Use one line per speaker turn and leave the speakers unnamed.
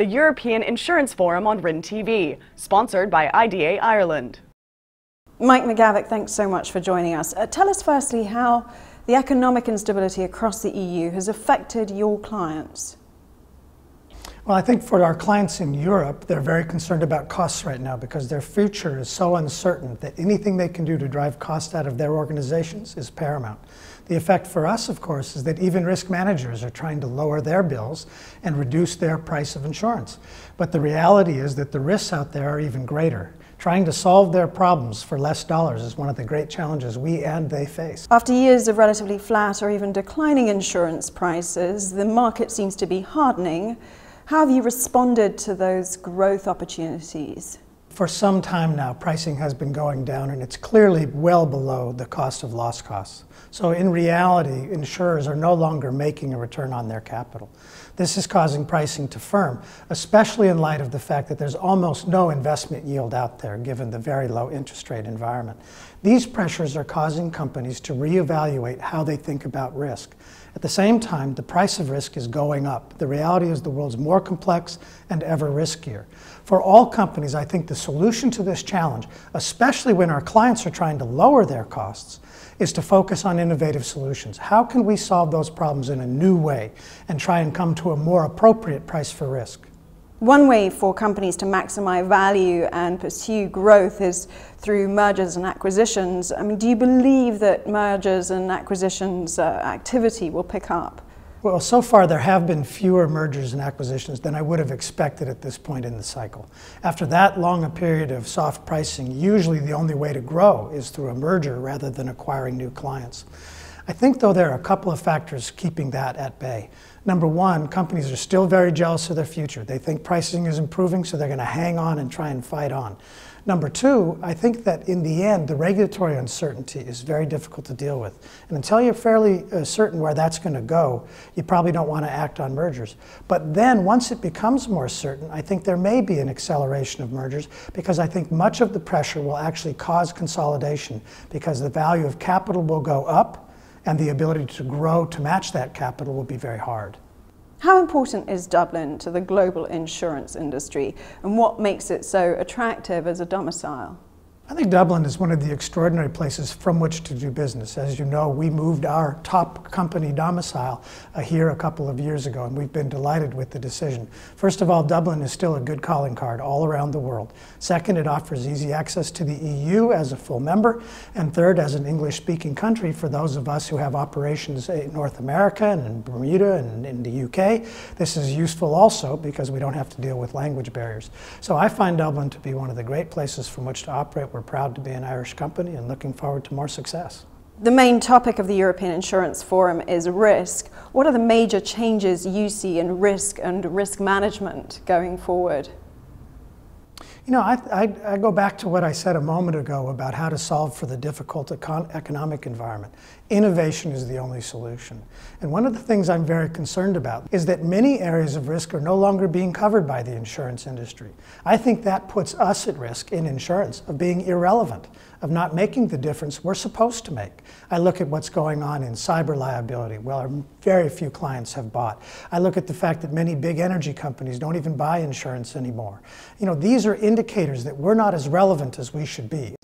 the European Insurance Forum on RIN TV, sponsored by IDA Ireland. Mike McGavick, thanks so much for joining us. Uh, tell us firstly how the economic instability across the EU has affected your clients.
Well, I think for our clients in Europe, they're very concerned about costs right now because their future is so uncertain that anything they can do to drive cost out of their organizations is paramount. The effect for us, of course, is that even risk managers are trying to lower their bills and reduce their price of insurance. But the reality is that the risks out there are even greater. Trying to solve their problems for less dollars is one of the great challenges we and they face.
After years of relatively flat or even declining insurance prices, the market seems to be hardening. How have you responded to those growth opportunities?
for some time now, pricing has been going down and it's clearly well below the cost of loss costs. So in reality, insurers are no longer making a return on their capital. This is causing pricing to firm, especially in light of the fact that there's almost no investment yield out there given the very low interest rate environment. These pressures are causing companies to reevaluate how they think about risk. At the same time, the price of risk is going up. The reality is the world's more complex and ever riskier. For all companies, I think the solution to this challenge, especially when our clients are trying to lower their costs, is to focus on innovative solutions. How can we solve those problems in a new way and try and come to a more appropriate price for risk?
One way for companies to maximize value and pursue growth is through mergers and acquisitions. I mean, do you believe that mergers and acquisitions uh, activity will pick up?
Well, so far there have been fewer mergers and acquisitions than I would have expected at this point in the cycle. After that long a period of soft pricing, usually the only way to grow is through a merger rather than acquiring new clients. I think, though, there are a couple of factors keeping that at bay. Number one, companies are still very jealous of their future. They think pricing is improving, so they're going to hang on and try and fight on. Number two, I think that in the end, the regulatory uncertainty is very difficult to deal with. And until you're fairly uh, certain where that's going to go, you probably don't want to act on mergers. But then, once it becomes more certain, I think there may be an acceleration of mergers because I think much of the pressure will actually cause consolidation because the value of capital will go up and the ability to grow to match that capital will be very hard.
How important is Dublin to the global insurance industry and what makes it so attractive as a domicile?
I think Dublin is one of the extraordinary places from which to do business. As you know, we moved our top company domicile uh, here a couple of years ago, and we've been delighted with the decision. First of all, Dublin is still a good calling card all around the world. Second, it offers easy access to the EU as a full member. And third, as an English speaking country, for those of us who have operations in North America and in Bermuda and in the UK, this is useful also because we don't have to deal with language barriers. So I find Dublin to be one of the great places from which to operate. We're we're proud to be an Irish company and looking forward to more success.
The main topic of the European Insurance Forum is risk. What are the major changes you see in risk and risk management going forward?
You know, I, I, I go back to what I said a moment ago about how to solve for the difficult econ economic environment. Innovation is the only solution. And one of the things I'm very concerned about is that many areas of risk are no longer being covered by the insurance industry. I think that puts us at risk in insurance of being irrelevant, of not making the difference we're supposed to make. I look at what's going on in cyber liability. Well, very few clients have bought. I look at the fact that many big energy companies don't even buy insurance anymore. You know, these are indicators that we're not as relevant as we should be.